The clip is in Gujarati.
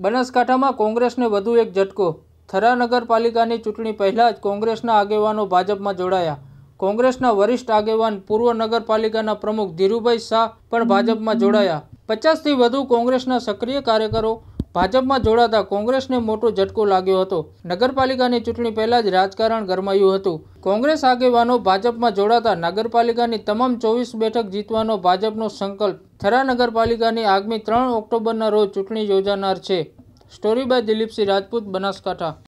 બનાસકાંઠામાં કોંગ્રેસને વધુ એક ઝટકો થરા નગરપાલિકાની ચૂંટણી પહેલાં જ કોંગ્રેસના આગેવાનો ભાજપમાં જોડાયા કોંગ્રેસના વરિષ્ઠ આગેવાન પૂર્વ નગરપાલિકાના પ્રમુખ ધીરુભાઈ શાહ પણ ભાજપમાં જોડાયા પચાસથી વધુ કોંગ્રેસના સક્રિય કાર્યકરો ભાજપમાં જોડાતા કોંગ્રેસને મોટો ઝટકો લાગ્યો હતો નગરપાલિકાની ચૂંટણી પહેલાં જ રાજકારણ ગરમાયું હતું કોંગ્રેસ આગેવાનો ભાજપમાં જોડાતા નગરપાલિકાની તમામ ચોવીસ બેઠક જીતવાનો ભાજપનો સંકલ્પ થરા નગરપાલિકાની આગામી ત્રણ ઓક્ટોબરના રોજ ચૂંટણી યોજાનાર છે સ્ટોરી બાય દિલીપસિંહ રાજપૂત બનાસકાંઠા